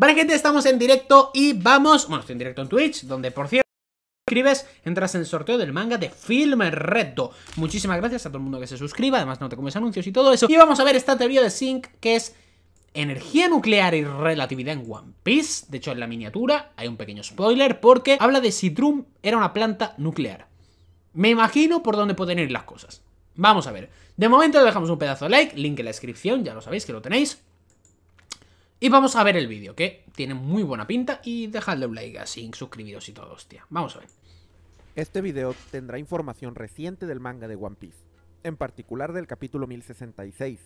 Vale, gente, estamos en directo y vamos... Bueno, estoy en directo en Twitch, donde, por cierto si te suscribes, entras en el sorteo del manga de Film Reto. Muchísimas gracias a todo el mundo que se suscriba, además no te comes anuncios y todo eso. Y vamos a ver esta teoría de Sync, que es energía nuclear y relatividad en One Piece. De hecho, en la miniatura hay un pequeño spoiler porque habla de si Drum era una planta nuclear. Me imagino por dónde pueden ir las cosas. Vamos a ver. De momento dejamos un pedazo de like, link en la descripción, ya lo sabéis que lo tenéis. Y vamos a ver el vídeo, que tiene muy buena pinta y dejadle un like así, suscribiros y todo, hostia. Vamos a ver. Este vídeo tendrá información reciente del manga de One Piece, en particular del capítulo 1066.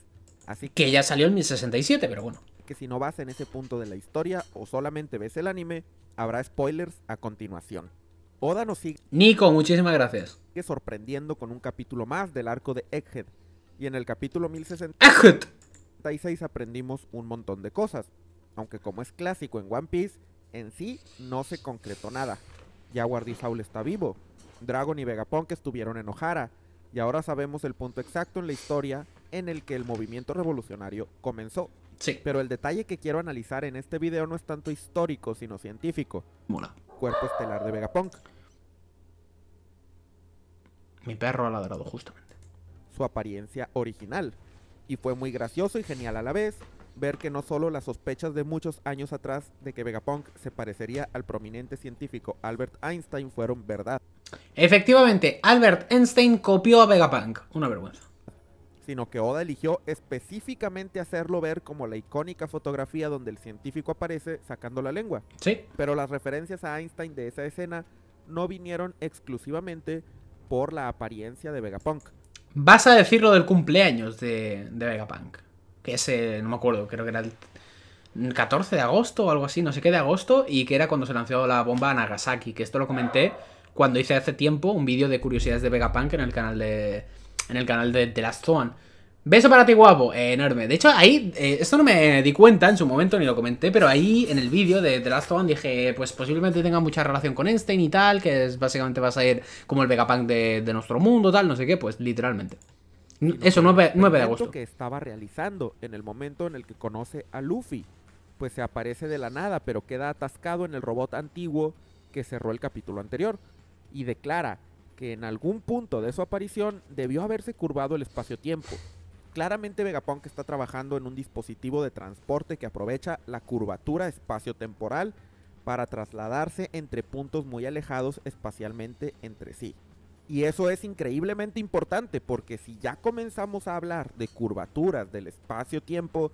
Así que, ya salió en 1067, pero bueno. Que si no vas en ese punto de la historia o solamente ves el anime, habrá spoilers a continuación. Oda nos sigue. Nico, muchísimas gracias. Que sorprendiendo con un capítulo más del arco de Egghead. Y en el capítulo 1060. ¡Egghead! seis aprendimos un montón de cosas, aunque como es clásico en One Piece, en sí no se concretó nada. Ya D. está vivo, Dragon y Vegapunk estuvieron en Ojara, y ahora sabemos el punto exacto en la historia en el que el movimiento revolucionario comenzó. Pero el detalle que quiero analizar en este video no es tanto histórico, sino científico. Mola. Cuerpo estelar de Vegapunk. Mi perro ha ladrado justamente. Su apariencia original. Y fue muy gracioso y genial a la vez ver que no solo las sospechas de muchos años atrás de que Vegapunk se parecería al prominente científico Albert Einstein fueron verdad. Efectivamente, Albert Einstein copió a Vegapunk, una vergüenza. Sino que Oda eligió específicamente hacerlo ver como la icónica fotografía donde el científico aparece sacando la lengua. Sí. Pero las referencias a Einstein de esa escena no vinieron exclusivamente por la apariencia de Vegapunk Vas a decir lo del cumpleaños de, de Vegapunk. Que ese, no me acuerdo, creo que era el 14 de agosto o algo así, no sé qué de agosto, y que era cuando se lanzó la bomba a Nagasaki, que esto lo comenté cuando hice hace tiempo un vídeo de curiosidades de Vegapunk en el canal de en el canal de The Last One. Beso para ti, guapo. Eh, enorme. De hecho, ahí, eh, esto no me di cuenta en su momento ni lo comenté, pero ahí en el vídeo de The Last One dije, pues posiblemente tenga mucha relación con Einstein y tal, que es básicamente va a ser como el Vegapunk de, de nuestro mundo, tal, no sé qué, pues literalmente. No Eso, no 9 de agosto. que estaba realizando en el momento en el que conoce a Luffy, pues se aparece de la nada, pero queda atascado en el robot antiguo que cerró el capítulo anterior y declara que en algún punto de su aparición debió haberse curvado el espacio-tiempo Claramente Vegapunk está trabajando en un dispositivo de transporte que aprovecha la curvatura espacio-temporal para trasladarse entre puntos muy alejados espacialmente entre sí. Y eso es increíblemente importante porque si ya comenzamos a hablar de curvaturas del espacio-tiempo,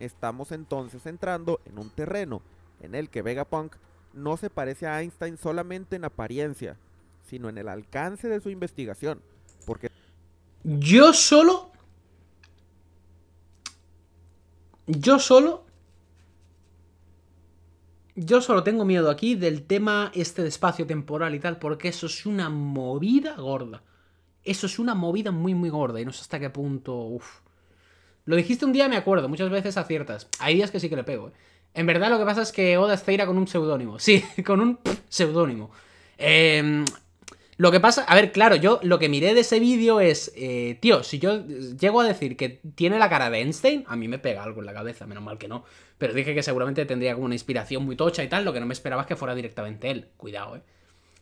estamos entonces entrando en un terreno en el que Vegapunk no se parece a Einstein solamente en apariencia, sino en el alcance de su investigación. Porque yo solo Yo solo. Yo solo tengo miedo aquí del tema este de espacio temporal y tal, porque eso es una movida gorda. Eso es una movida muy, muy gorda y no sé hasta qué punto. Uf. Lo dijiste un día, me acuerdo, muchas veces aciertas. Hay días que sí que le pego. ¿eh? En verdad, lo que pasa es que Oda está con un seudónimo. Sí, con un seudónimo. Eh, em, lo que pasa, a ver, claro, yo lo que miré de ese vídeo es, eh, tío, si yo eh, llego a decir que tiene la cara de Einstein, a mí me pega algo en la cabeza, menos mal que no. Pero dije que seguramente tendría como una inspiración muy tocha y tal, lo que no me esperaba es que fuera directamente él. Cuidado, eh.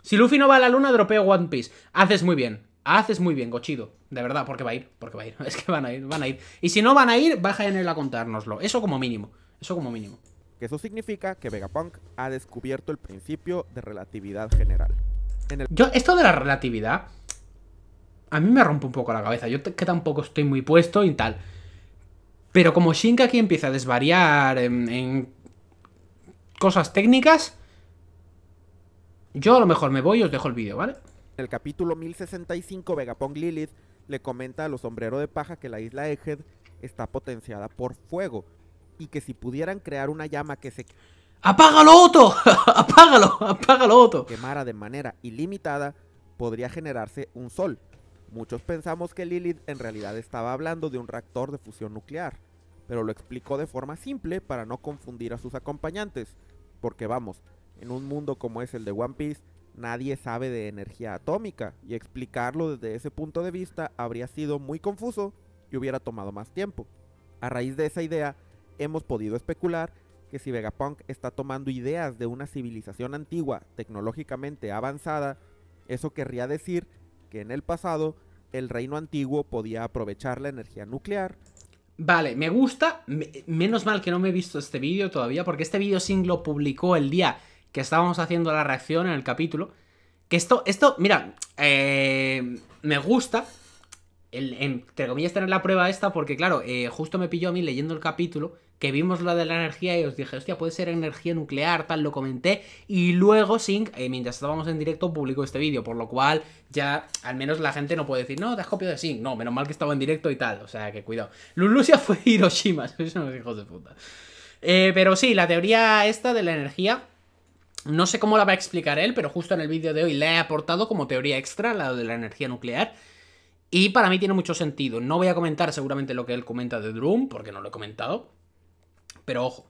Si Luffy no va a la luna, dropeo One Piece. Haces muy bien, haces muy bien, cochido De verdad, porque va a ir, porque va a ir. Es que van a ir, van a ir. Y si no van a ir, baja en él a contárnoslo. Eso como mínimo, eso como mínimo. Que eso significa que Vegapunk ha descubierto el principio de relatividad general. Yo, esto de la relatividad, a mí me rompe un poco la cabeza. Yo que tampoco estoy muy puesto y tal. Pero como aquí empieza a desvariar en, cosas técnicas, yo a lo mejor me voy y os dejo el vídeo, ¿vale? En el capítulo 1065, Vegapunk Lilith le comenta a los sombreros de paja que la isla Egghead está potenciada por fuego y que si pudieran crear una llama que se ¡Apágalo, Otto! ¡Apágalo! ¡Apágalo, Otto! Quemara de manera ilimitada, podría generarse un sol. Muchos pensamos que Lilith en realidad estaba hablando de un reactor de fusión nuclear, pero lo explicó de forma simple para no confundir a sus acompañantes. Porque vamos, en un mundo como es el de One Piece, nadie sabe de energía atómica, y explicarlo desde ese punto de vista habría sido muy confuso y hubiera tomado más tiempo. A raíz de esa idea, hemos podido especular que si Vegapunk está tomando ideas de una civilización antigua, tecnológicamente avanzada, eso querría decir que en el pasado el reino antiguo podía aprovechar la energía nuclear. Vale, me gusta. menos mal que no me he visto este vídeo todavía, porque este vídeo sí lo publicó el día que estábamos haciendo la reacción en el capítulo. Que esto, esto, mira, eh, me gusta, el, entre comillas, tener la prueba esta, porque claro, eh, justo me pilló a mí leyendo el capítulo que vimos la de la energía y os dije, hostia, puede ser energía nuclear, tal, lo comenté. Y luego Sync, eh, mientras estábamos en directo, publicó este vídeo, por lo cual ya al menos la gente no puede decir, no, te has copiado de Sync. No, menos mal que estaba en directo y tal, o sea, que cuidado. Lulusia fue Hiroshima, sois unos hijos de puta. Eh, pero sí, la teoría esta de la energía... No sé cómo la va a explicar él, pero justo en el vídeo de hoy le he aportado como teoría extra, la de la energía nuclear. Y para mí tiene mucho sentido. No voy a comentar seguramente lo que él comenta de Drum, porque no lo he comentado pero ojo.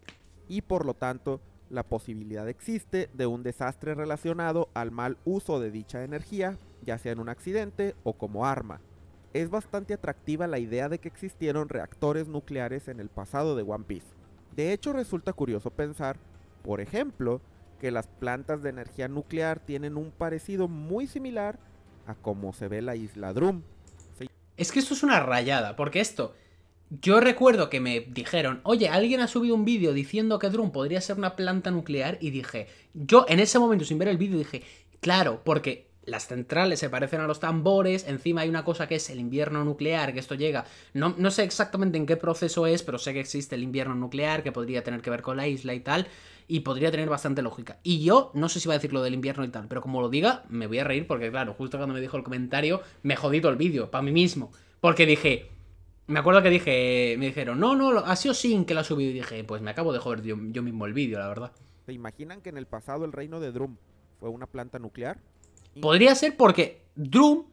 Y por lo tanto, la posibilidad existe de un desastre relacionado al mal uso de dicha energía, ya sea en un accidente o como arma. Es bastante atractiva la idea de que existieron reactores nucleares en el pasado de One Piece. De hecho, resulta curioso pensar, por ejemplo, que las plantas de energía nuclear tienen un parecido muy similar a como se ve la isla Drum. Es que esto es una rayada, porque esto yo recuerdo que me dijeron, oye, alguien ha subido un vídeo diciendo que Drum podría ser una planta nuclear y dije, yo en ese momento sin ver el vídeo dije, claro, porque las centrales se parecen a los tambores, encima hay una cosa que es el invierno nuclear, que esto llega, no, no sé exactamente en qué proceso es, pero sé que existe el invierno nuclear, que podría tener que ver con la isla y tal, y podría tener bastante lógica. Y yo no sé si va a decir lo del invierno y tal, pero como lo diga, me voy a reír porque claro, justo cuando me dijo el comentario, me jodí todo el vídeo, para mí mismo, porque dije... Me acuerdo que dije, me dijeron, no, no, ha sido sin que lo ha subido. Y dije, pues me acabo de joder yo, mismo el vídeo, la verdad. ¿Se imaginan que en el pasado el reino de Drum fue una planta nuclear? Podría ser porque Drum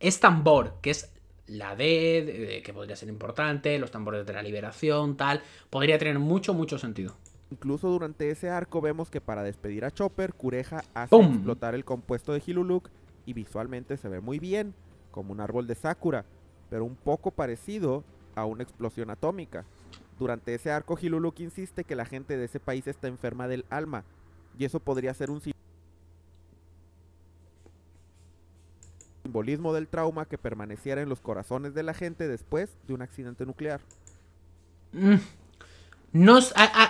es tambor, que es la D, que podría ser importante, los tambores de la liberación, tal. Podría tener mucho, mucho sentido. Incluso durante ese arco vemos que para despedir a Chopper, Cureja hace explotar el compuesto de Hiluluk y visualmente se ve muy bien, como un árbol de Sakura pero un poco parecido a una explosión atómica. Durante ese arco, Hiluluk insiste que la gente de ese país está enferma del alma, y eso podría ser un simbolismo del trauma que permaneciera en los corazones de la gente después de un accidente nuclear. Mm.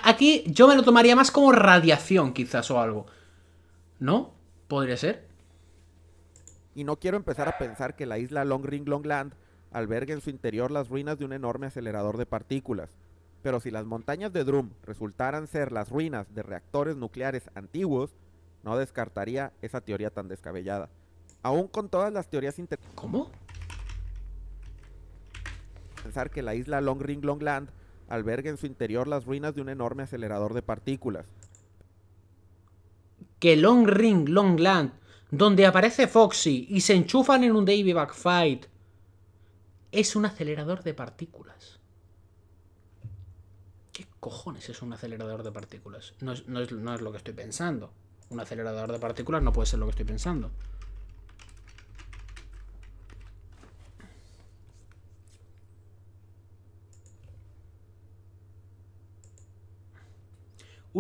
aquí yo me lo tomaría más como radiación, quizás, o algo. ¿No? ¿Podría ser? Y no quiero empezar a pensar que la isla Long Ring Long Land alberga en su interior las ruinas de un enorme acelerador de partículas. Pero si las montañas de Drum resultaran ser las ruinas de reactores nucleares antiguos, no descartaría esa teoría tan descabellada. Aún con todas las teorías inter... ¿Cómo? Pensar que la isla Long Ring Long Land alberga en su interior las ruinas de un enorme acelerador de partículas. Que Long Ring Long Land, donde aparece Foxy y se enchufan en un Davy Fight es un acelerador de partículas. ¿Qué cojones es un acelerador de partículas? No es, no es lo que estoy pensando. Un acelerador de partículas no puede ser lo que estoy pensando.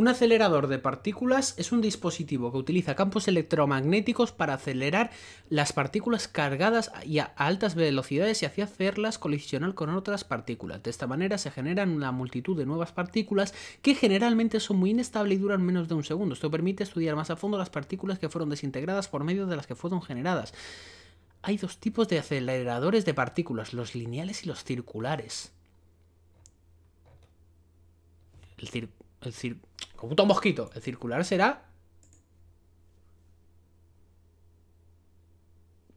Un acelerador de partículas es un dispositivo que utiliza campos electromagnéticos para acelerar las partículas cargadas y a altas velocidades y hacia hacerlas colisionar con otras partículas. De esta manera se generan una multitud de nuevas partículas que generalmente son muy inestables y duran menos de un segundo. Esto permite estudiar más a fondo las partículas que fueron desintegradas por medio de las que fueron generadas. Hay dos tipos de aceleradores de partículas, los lineales y los circulares. El El puto mosquito. El circular será...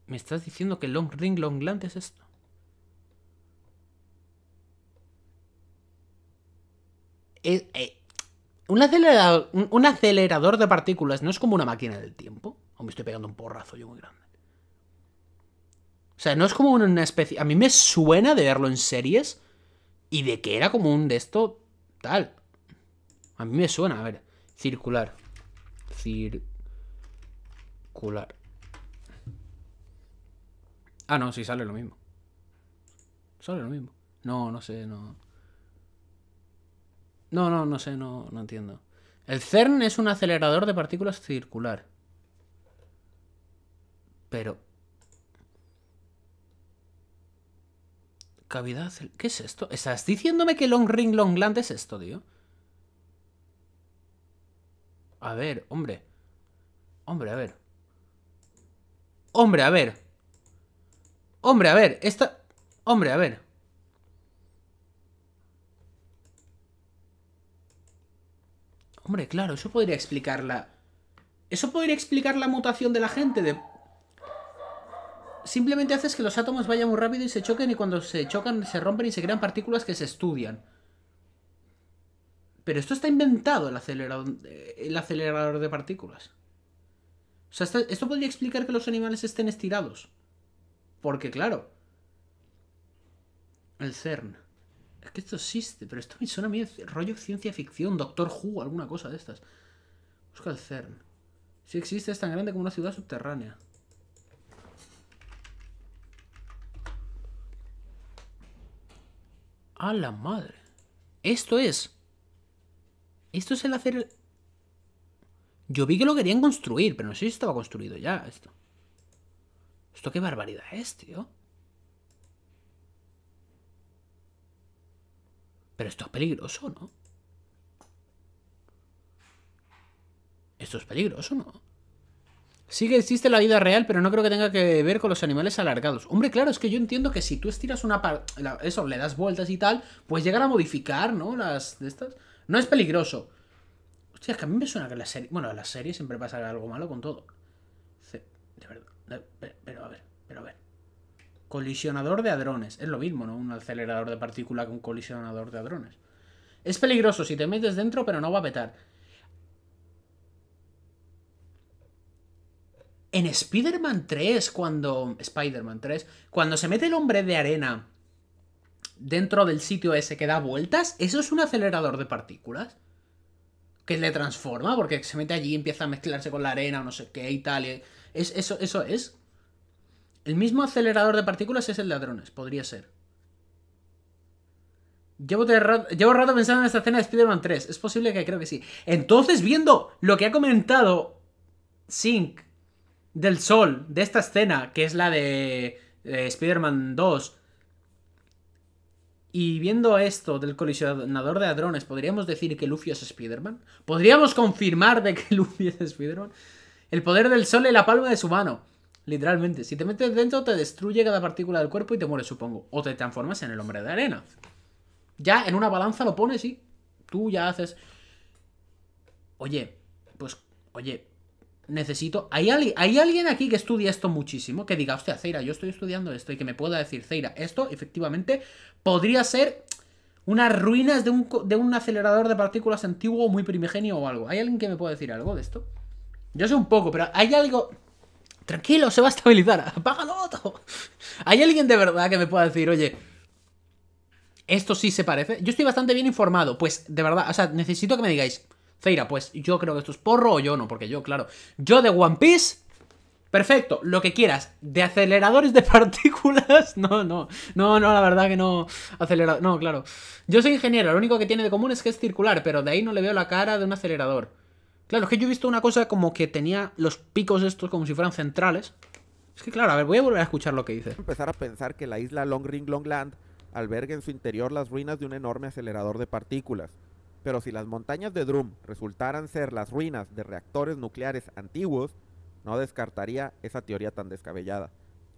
¿Me estás diciendo que long ring, long land es esto? Eh, un, acelerador, acelerador, de partículas no es como una máquina del tiempo. O oh, me estoy pegando un porrazo yo muy grande. O sea, no es como una especie... A mí me suena de verlo en series y de que era como un de esto tal. A mí me suena, a ver. Circular. Circular. Ah, no, sí, sale lo mismo. Sale lo mismo. No, no sé, no. No, no, no sé, no, no entiendo. El CERN es un acelerador de partículas circular. Pero... Cavidad... ¿Qué es esto? ¿Estás diciéndome que Long Ring Long Land es esto, tío? A ver, hombre. Hombre, a ver. Hombre, a ver. Hombre, a ver. Esta... Hombre, a ver. Hombre, claro, eso podría explicar la... Eso podría explicar la mutación de la gente de... Simplemente haces que los átomos vayan muy rápido y se choquen y cuando se chocan se rompen y se crean partículas que se estudian. Pero esto está inventado, el acelerador, eh, el acelerador de partículas. O sea, esto podría explicar que los animales estén estirados. Porque, claro. El CERN. Es que esto existe, pero esto me suena a mí rollo ciencia ficción, Doctor Who, alguna cosa de estas. Busca el CERN. Si existe, es tan grande como una ciudad subterránea. ¡A la madre! Esto es esto es el hacer... Yo vi que lo querían construir, pero no sé si estaba construido ya esto. Esto qué barbaridad es, tío. Pero esto es peligroso, ¿no? Esto es peligroso, ¿no? Sí que existe la vida real, pero no creo que tenga que ver con los animales alargados. Hombre, claro, es que yo entiendo que si tú estiras una... Eso, le das vueltas y tal, pues llegar a modificar, ¿no? Las de estas... No es peligroso. Hostia, es que a mí me suena que la serie... Bueno, la serie siempre pasa algo malo con todo. De verdad. Pero, a ver, pero a ver. Colisionador de hadrones. Es lo mismo, ¿no? Un acelerador de partícula con colisionador de hadrones. Es peligroso si te metes dentro, pero no va a petar. En Spider-Man 3, cuando... Spider-Man 3, cuando se mete el hombre de arena dentro del sitio ese que da vueltas, eso es un acelerador de partículas. Que le transforma, porque se mete allí y empieza a mezclarse con la arena o no sé qué y tal. es, eso, eso es. El mismo acelerador de partículas es el de ladrones podría ser. Llevo rato, llevo rato pensando en esta escena de Spider-Man 3. Es posible que creo que sí. Entonces, viendo lo que ha comentado Sync del Sol de esta escena, que es la de, de Spider-Man 2, y viendo esto del colisionador de hadrones, ¿podríamos decir que Luffy es Spider-Man? ¿Podríamos confirmar de que Luffy es Spider-Man? El poder del sol en la palma de su mano. Literalmente, si te metes dentro te destruye cada partícula del cuerpo y te mueres, supongo. O te transformas en el hombre de arena. Ya en una balanza lo pones y tú ya haces... Oye, pues, oye, necesito. ¿Hay, alguien aquí que estudie esto muchísimo, que diga, hostia, Ceira, yo estoy estudiando esto y que me pueda decir, Ceira, esto efectivamente podría ser unas ruinas de un, acelerador de partículas antiguo, muy primigenio o algo. ¿Hay alguien que me pueda decir algo de esto? Yo sé un poco, pero hay algo. Tranquilo, se va a estabilizar. Apágalo todo. ¿Hay alguien de verdad que me pueda decir, oye, esto sí se parece? Yo estoy bastante bien informado. Pues, de verdad, o sea, necesito que me digáis, Feira, pues yo creo que esto es porro o yo no, porque yo, claro, yo de One Piece... Perfecto, lo que quieras. De aceleradores de partículas. No, no. No, no, la verdad que no. Acelerador. No, claro. Yo soy ingeniero, lo único que tiene de común es que es circular, pero de ahí no le veo la cara de un acelerador. Claro, es que yo he visto una cosa como que tenía los picos estos como si fueran centrales. Es que claro, a ver, voy a volver a escuchar lo que dice. Empezar a pensar que la isla Long Ring Long Land alberga en su interior las ruinas de un enorme acelerador de partículas pero si las montañas de Drum resultaran ser las ruinas de reactores nucleares antiguos, no descartaría esa teoría tan descabellada.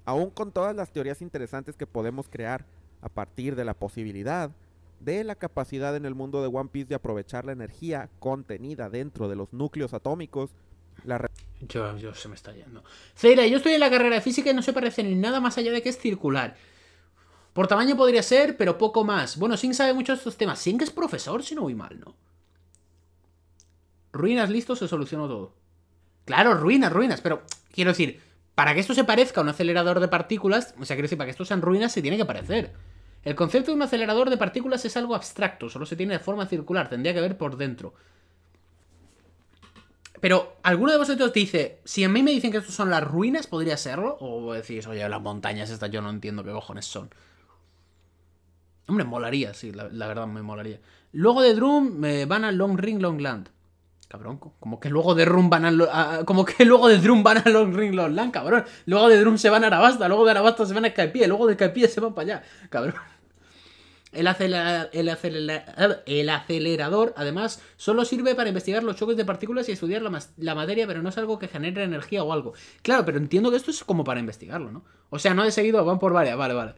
Aún con todas las teorías interesantes que podemos crear a partir de la posibilidad de la capacidad en el mundo de One Piece de aprovechar la energía contenida dentro de los núcleos atómicos, la yo, se me está yendo. Zeira, yo estoy en la carrera de física y no se parece ni nada más allá de que es circular. Por tamaño podría ser, pero poco más. Bueno, Singh sabe mucho de estos temas. Singh es profesor, si no voy mal, ¿no? Ruinas, listo, se solucionó todo. Claro, ruinas, ruinas, pero quiero decir, para que esto se parezca a un acelerador de partículas, o sea, quiero decir, para que esto sean ruinas se tiene que parecer. El concepto de un acelerador de partículas es algo abstracto, solo se tiene de forma circular, tendría que ver por dentro. Pero, ¿alguno de vosotros dice, si a mí me dicen que estos son las ruinas, podría serlo? O decís, oye, las montañas estas yo no entiendo qué cojones son. Hombre, molaría, sí, la, verdad me molaría. Luego de Drum me van a Long Ring Long Land. Cabrón, como que luego de Drum van a, como que luego de Drum van a Long Ring Long Land, cabrón. Luego de Drum se van a Arabasta, luego de Arabasta se van a Skypiea, luego de Skypiea se van para allá, cabrón. El, el, acelerador, además, solo sirve para investigar los choques de partículas y estudiar la, la, materia, pero no es algo que genere energía o algo. Claro, pero entiendo que esto es como para investigarlo, ¿no? O sea, no de seguido, van por varias, vale, vale.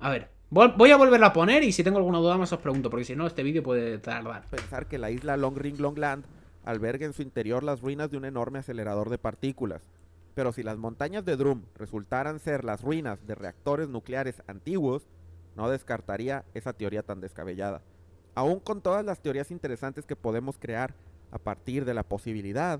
A ver, Voy a volverla a poner y si tengo alguna duda me os pregunto, porque si no, este vídeo puede tardar. Pensar que la isla Long Ring Long Land alberga en su interior las ruinas de un enorme acelerador de partículas. Pero si las montañas de Drum resultaran ser las ruinas de reactores nucleares antiguos, no descartaría esa teoría tan descabellada. Aún con todas las teorías interesantes que podemos crear a partir de la posibilidad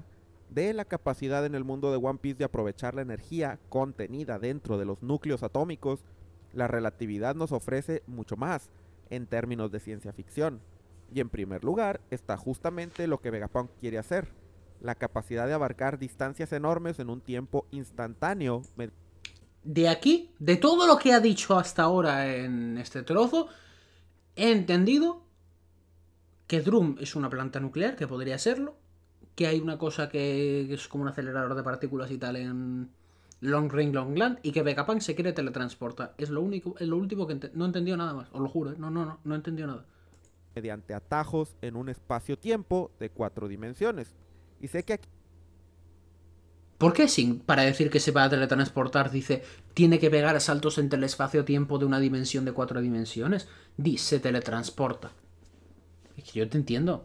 de la capacidad en el mundo de One Piece de aprovechar la energía contenida dentro de los núcleos atómicos, la relatividad nos ofrece mucho más en términos de ciencia ficción. Y en primer lugar está justamente lo que Vegapunk quiere hacer, la capacidad de abarcar distancias enormes en un tiempo instantáneo. De aquí, de todo lo que ha dicho hasta ahora en este trozo, he entendido que Drum es una planta nuclear, que podría serlo, que hay una cosa que es como un acelerador de partículas y tal en, Long Ring Long Land y que Vegapunk se quiere teletransportar. Es lo único, es lo último que no entendió nada más, os lo juro, ¿eh? no, no, no, no entendió nada. Mediante atajos en un espacio-tiempo de cuatro dimensiones. Y sé que aquí... ¿Por qué Sin, para decir que se va a teletransportar, dice, tiene que pegar saltos entre el espacio-tiempo de una dimensión de cuatro dimensiones? Dice, se teletransporta. Es que yo te entiendo.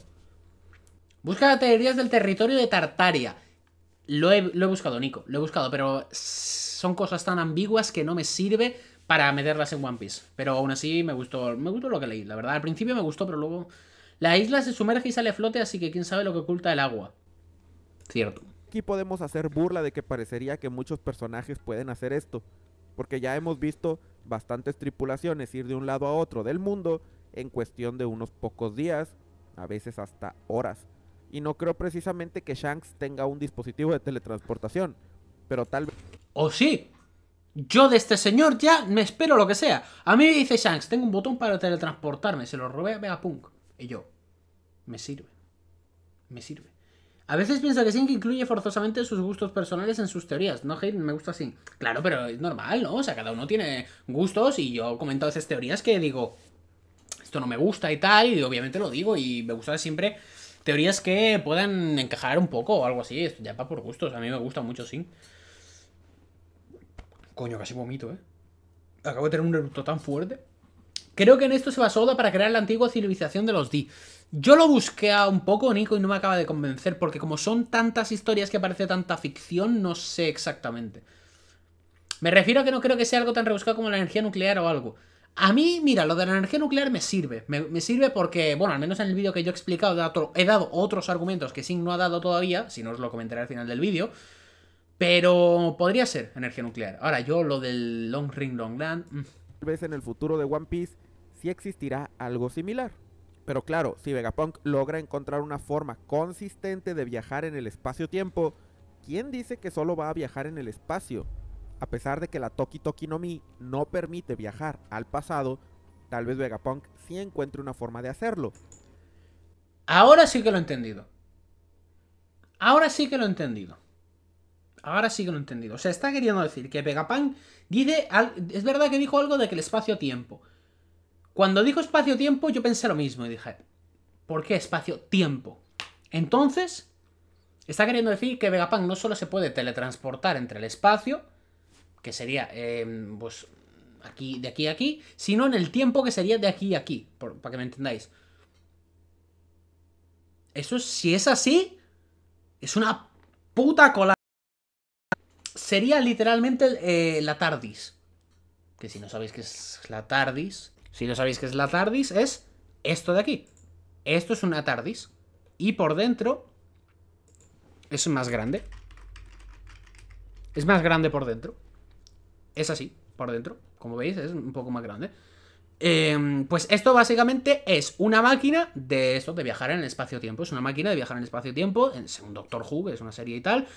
Busca las del territorio de Tartaria. Lo he, lo buscado, Nico, lo he buscado, pero son cosas tan ambiguas que no me sirve para meterlas en One Piece. Pero aún así me gustó, me gustó lo que leí, la verdad. Al principio me gustó, pero luego... La isla se sumerge y sale a flote, así que quién sabe lo que oculta el agua. Cierto. Aquí podemos hacer burla de que parecería que muchos personajes pueden hacer esto, porque ya hemos visto bastantes tripulaciones ir de un lado a otro del mundo en cuestión de unos pocos días, a veces hasta horas. Y no creo precisamente que Shanks tenga un dispositivo de teletransportación. Pero tal vez... ¡O oh, sí! Yo de este señor ya me espero lo que sea. A mí me dice Shanks, tengo un botón para teletransportarme. Se lo robé a Punk. Y yo, me sirve. Me sirve. A veces piensa que Sink incluye forzosamente sus gustos personales en sus teorías. No, me gusta así. Claro, pero es normal, ¿no? O sea, cada uno tiene gustos y yo comento a veces teorías que digo, esto no me gusta y tal, y obviamente lo digo y me gusta siempre teorías que pueden encajar un poco o algo así. Ya va por gustos. A mí me gusta mucho, sí. Coño, casi vomito, ¿eh? Acabo de tener un eructo tan fuerte. Creo que en esto se basó Oda para crear la antigua civilización de los Di. Yo lo busqué a un poco, Nico, y no me acaba de convencer, porque como son tantas historias que aparece tanta ficción, no sé exactamente. Me refiero a que no creo que sea algo tan rebuscado como la energía nuclear o algo. A mí, mira, lo de la energía nuclear me sirve. Me, sirve porque, bueno, al menos en el vídeo que yo he explicado, he dado, otros argumentos que SING no ha dado todavía, si no os lo comentaré al final del vídeo. Pero podría ser energía nuclear. Ahora, yo lo del Long Ring Long Land. Mm. Tal vez en el futuro de One Piece sí existirá algo similar. Pero claro, si Vegapunk logra encontrar una forma consistente de viajar en el espacio-tiempo, ¿quién dice que solo va a viajar en el espacio? a pesar de que la Toki Toki no Mi no permite viajar al pasado, tal vez Vegapunk sí encuentre una forma de hacerlo. Ahora sí que lo he entendido. Ahora sí que lo he entendido. Ahora sí que lo he entendido. O sea, está queriendo decir que Vegapunk dice... Es verdad que dijo algo de que el espacio-tiempo. Cuando dijo espacio-tiempo yo pensé lo mismo y dije... ¿Por qué espacio-tiempo? Entonces, está queriendo decir que Vegapunk no solo se puede teletransportar entre el espacio que sería, em, pues, aquí, de aquí a aquí, sino en el tiempo que sería de aquí a aquí, para que me entendáis. Eso, si es así, es una puta cola. Sería literalmente eh, la TARDIS. Que si no sabéis que es la TARDIS, si no sabéis que es la TARDIS, es esto de aquí. Esto es una TARDIS. Y por dentro es más grande. Es más grande por dentro es así, por dentro, como veis, es un poco más grande. Em, pues esto básicamente es una máquina de esto, de viajar en el espacio-tiempo. Es una máquina de viajar en el espacio-tiempo, en según Doctor Who, que es una serie y tal.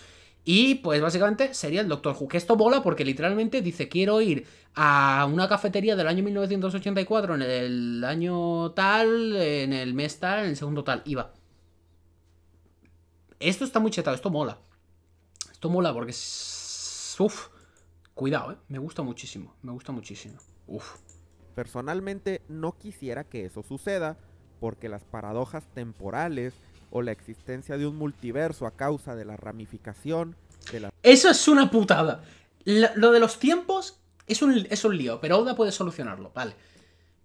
Y pues básicamente sería el Doctor Who. Que esto mola porque literalmente dice: Quiero ir a una cafetería del año 1984, en el año tal, en el mes tal, en el segundo tal. Y va. Esto está muy chetado, esto mola. Esto mola porque. Uf. Cuidado, ¿eh? Me gusta muchísimo, me gusta muchísimo. Uf. Personalmente no quisiera que eso suceda, porque las paradojas temporales o la existencia de un multiverso a causa de la ramificación de Eso es una putada. Lo de los tiempos es un, es un lío, pero Oda puede solucionarlo, vale.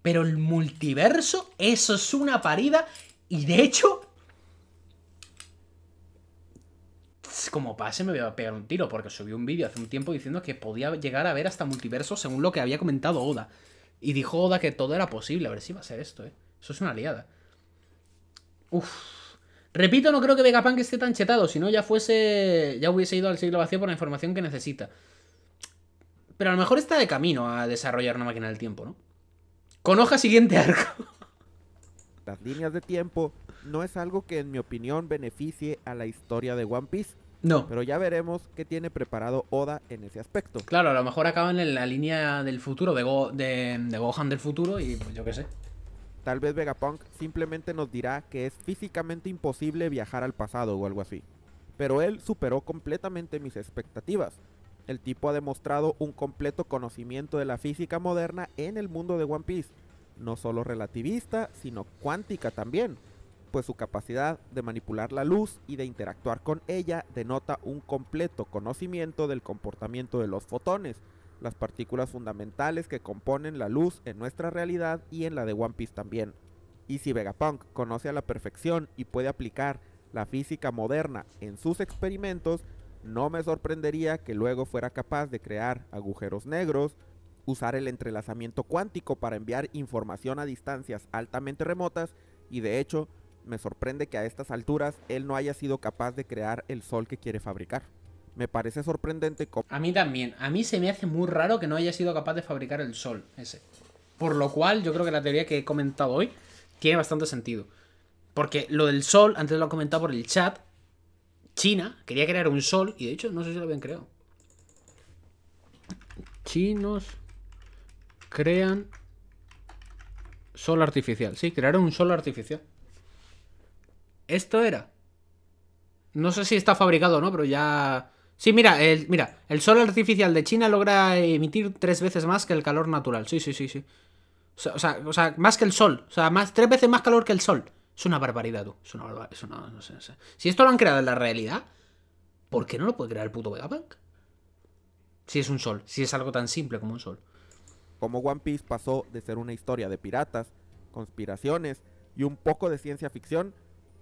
Pero el multiverso, eso es una parida. Y de hecho, Pues como pase me voy a pegar un tiro, porque subí un vídeo hace un tiempo diciendo que podía llegar a ver hasta multiverso según lo que había comentado Oda. Y dijo Oda que todo era posible, a ver si va a ser esto, ¿eh? Eso es una liada. Uf. Repito, no creo que Vegapunk esté tan chetado, si no ya fuese... ya hubiese ido al siglo vacío por la información que necesita. Pero a lo mejor está de camino a desarrollar una máquina del tiempo, ¿no? Con hoja siguiente arco. Las líneas de tiempo no es algo que en mi opinión beneficie a la historia de One Piece. Pero ya veremos qué tiene preparado Oda en ese aspecto. Claro, a lo mejor acaban en la línea del futuro, de, de, Gohan del futuro y pues, yo qué sé. Tal vez Vegapunk simplemente nos dirá que es físicamente imposible viajar al pasado o algo así. Pero él superó completamente mis expectativas. El tipo ha demostrado un completo conocimiento de la física moderna en el mundo de One Piece. No solo relativista, sino cuántica también pues su capacidad de manipular la luz y de interactuar con ella denota un completo conocimiento del comportamiento de los fotones, las partículas fundamentales que componen la luz en nuestra realidad y en la de One Piece también. Y si Vegapunk conoce a la perfección y puede aplicar la física moderna en sus experimentos, no me sorprendería que luego fuera capaz de crear agujeros negros, usar el entrelazamiento cuántico para enviar información a distancias altamente remotas y de hecho me sorprende que a estas alturas él no haya sido capaz de crear el sol que quiere fabricar. Me parece sorprendente como... A mí también. A mí se me hace muy raro que no haya sido capaz de fabricar el sol ese. Por lo cual, yo creo que la teoría que he comentado hoy tiene bastante sentido. Porque lo del sol, antes lo he comentado por el chat, China quería crear un sol y de hecho no sé si lo habían creado. Chinos crean sol artificial. Sí, crearon un sol artificial. Esto era. No sé si está fabricado o no, pero ya... Sí, mira el, mira, el sol artificial de China logra emitir tres veces más que el calor natural. Sí, sí, sí, sí. O sea, o sea, más que el sol. O sea, más, tres veces más calor que el sol. Es una barbaridad, tú. Es una barbaridad. no sé. Si esto lo han creado en la realidad, ¿por qué no lo puede crear el puto Vegapunk? Si es un sol, si es algo tan simple como un sol. Como One Piece pasó de ser una historia de piratas, conspiraciones y un poco de ciencia ficción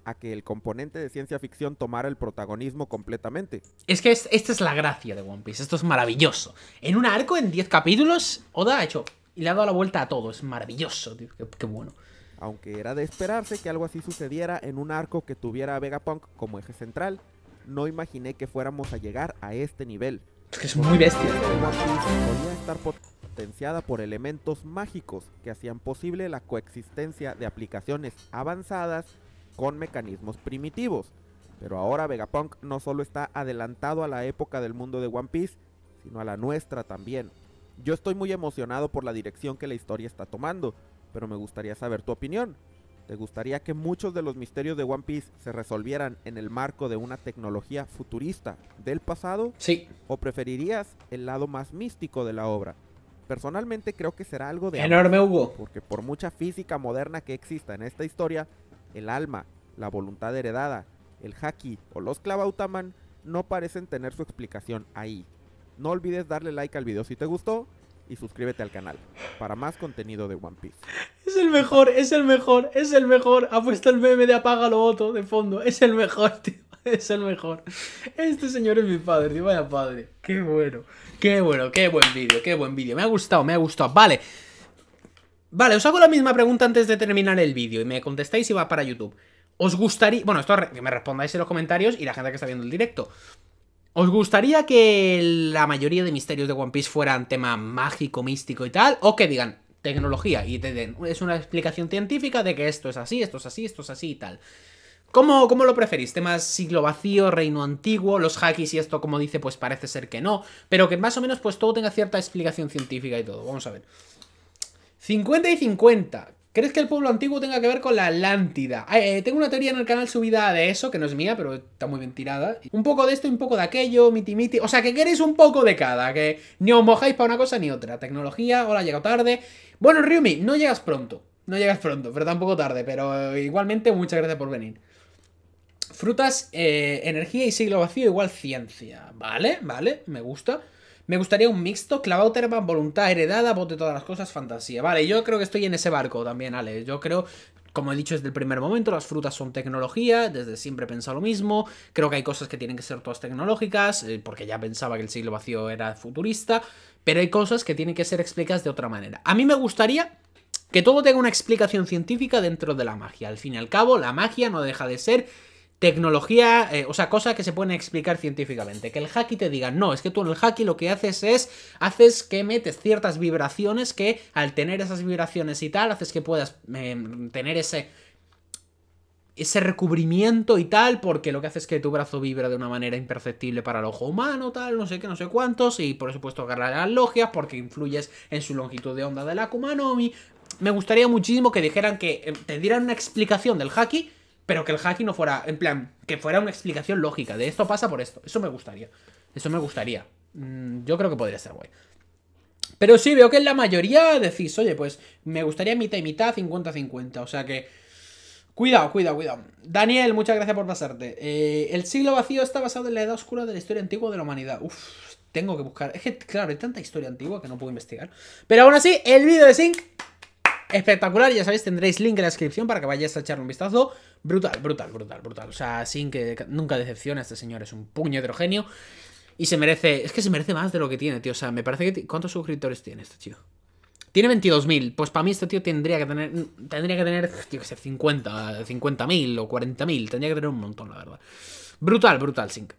a que el componente de ciencia ficción tomara el protagonismo completamente. Es que esta es la gracia de One Piece, esto es maravilloso. En un arco, en 10 capítulos, Oda ha hecho y le ha dado la vuelta a todo, es maravilloso, tío, qué, bueno. Aunque era de esperarse que algo así sucediera en un arco que tuviera a Vegapunk como eje central, no imaginé que fuéramos a llegar a este nivel. Es que es muy bestia. Podía estar potenciada por elementos mágicos que hacían posible la coexistencia de aplicaciones avanzadas con mecanismos primitivos. Pero ahora Vegapunk no solo está adelantado a la época del mundo de One Piece, sino a la nuestra también. Yo estoy muy emocionado por la dirección que la historia está tomando, pero me gustaría saber tu opinión. ¿Te gustaría que muchos de los misterios de One Piece se resolvieran en el marco de una tecnología futurista del pasado? Sí. ¿O preferirías el lado más místico de la obra? Personalmente creo que será algo de... Enorme Hugo. Porque por mucha física moderna que exista en esta historia, el alma, la voluntad heredada, el haki o los clavautaman no parecen tener su explicación ahí. No olvides darle like al video si te gustó y suscríbete al canal para más contenido de One Piece. Es el mejor, es el mejor, es el mejor. Ha puesto el meme de apaga otro de fondo. Es el mejor, tío. Es el mejor. Este señor es mi padre, tío. Vaya padre. Qué bueno. Qué bueno, qué buen vídeo, qué buen vídeo. Me ha gustado, me ha gustado. Vale. Vale, os hago la misma pregunta antes de terminar el vídeo y me contestáis si va para YouTube. ¿Os gustaría... Bueno, esto que me respondáis en los comentarios y la gente que está viendo el directo. ¿Os gustaría que la mayoría de misterios de One Piece fueran tema mágico, místico y tal? ¿O que digan tecnología y te den... Es una explicación científica de que esto es así, esto es así, esto es así y tal. ¿Cómo, ¿Cómo, lo preferís? ¿Temas siglo vacío, reino antiguo, los hackis y esto, como dice, pues parece ser que no, pero que más o menos pues todo tenga cierta explicación científica y todo. Vamos a ver. 50 y 50. ¿Crees que el pueblo antiguo tenga que ver con la Atlántida? Ah, eh, tengo una teoría en el canal subida de eso, que no es mía, pero está muy bien tirada. Un poco de esto y un poco de aquello, miti miti. O sea, que queréis un poco de cada, que ni os mojáis para una cosa ni otra. Tecnología, hola, llegado tarde. Bueno, Ryumi, no llegas pronto. No llegas pronto, pero tampoco tarde. Pero eh, igualmente, muchas gracias por venir. Frutas, eh, energía y siglo vacío igual ciencia. Vale, vale, me gusta. Me gustaría un mixto, clavado, voluntad heredada, bote, de todas las cosas, fantasía. Vale, yo creo que estoy en ese barco también, Ale. Yo creo, como he dicho desde el primer momento, las frutas son tecnología, desde siempre he pensado lo mismo. Creo que hay cosas que tienen que ser todas tecnológicas, eh, porque ya pensaba que el siglo vacío era futurista, pero hay cosas que tienen que ser explicadas de otra manera. A mí me gustaría que todo tenga una explicación científica dentro de la magia. Al fin y al cabo, la magia no deja de ser tecnología, eh, o sea, cosas que se pueden explicar científicamente. Que el haki te diga, no, es que tú en el haki lo que haces es, haces que metes ciertas vibraciones que al tener esas vibraciones y tal, haces que puedas em, tener ese ese recubrimiento y tal, porque lo que hace es que tu brazo vibra de una manera imperceptible para el ojo humano, tal, no sé qué, no sé cuántos, y por supuesto agarrar las logias, porque influyes en su longitud de onda de la no Me gustaría muchísimo que dijeran que em, te dieran una explicación del haki pero que el hacking no fuera, en plan, que fuera una explicación lógica de esto pasa por esto. Eso me gustaría. Eso me gustaría. Mm, yo creo que podría ser guay. Pero sí, veo que en la mayoría decís, oye, pues me gustaría mitad y mitad, 50-50. O sea que... Cuidado, cuidado, cuidado. Daniel, muchas gracias por pasarte. Eh, el siglo vacío está basado en la edad oscura de la historia antigua de la humanidad. Uf, tengo que buscar. Es que, claro, hay tanta historia antigua que no puedo investigar. Pero aún así, el vídeo de Sync espectacular. Ya sabéis, tendréis link en la descripción para que vayáis a echarle un vistazo. Brutal, brutal, brutal, brutal. O sea, sin que nunca decepciona este señor, es un puño heterogéneo Y se merece, es que se merece más de lo que tiene, tío. O sea, me parece que... ¿Cuántos suscriptores tiene este tío? Tiene 22.000. Pues para mí este tío tendría que tener, tendría que tener, tío, que ser 50, 50.000 o 40.000. Tendría que tener un montón, la verdad. Brutal, brutal, Sync.